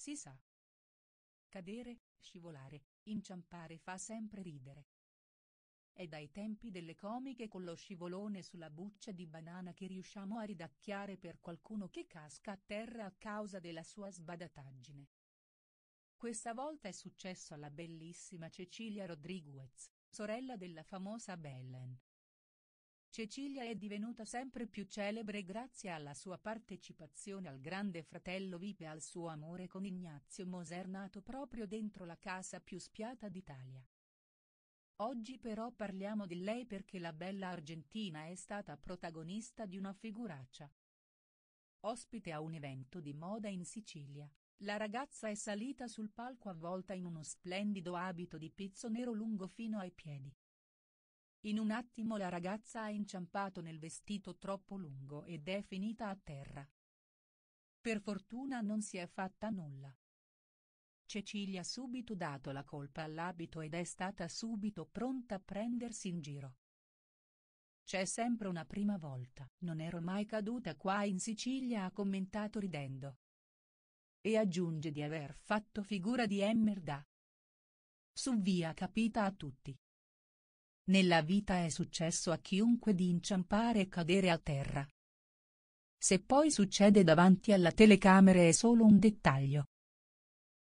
Si sa. Cadere, scivolare, inciampare fa sempre ridere. È dai tempi delle comiche con lo scivolone sulla buccia di banana che riusciamo a ridacchiare per qualcuno che casca a terra a causa della sua sbadataggine. Questa volta è successo alla bellissima Cecilia Rodriguez, sorella della famosa Belen, Cecilia è divenuta sempre più celebre grazie alla sua partecipazione al Grande Fratello VIP e al suo amore con Ignazio Moser nato proprio dentro la casa più spiata d'Italia. Oggi però parliamo di lei perché la bella argentina è stata protagonista di una figuraccia. Ospite a un evento di moda in Sicilia, la ragazza è salita sul palco avvolta in uno splendido abito di pizzo nero lungo fino ai piedi in un attimo la ragazza ha inciampato nel vestito troppo lungo ed è finita a terra. Per fortuna non si è fatta nulla. Cecilia ha subito dato la colpa all'abito ed è stata subito pronta a prendersi in giro. C'è sempre una prima volta, non ero mai caduta qua in Sicilia ha commentato ridendo. E aggiunge di aver fatto figura di emmerda. Su via capita a tutti. Nella vita è successo a chiunque di inciampare e cadere a terra. Se poi succede davanti alla telecamera è solo un dettaglio.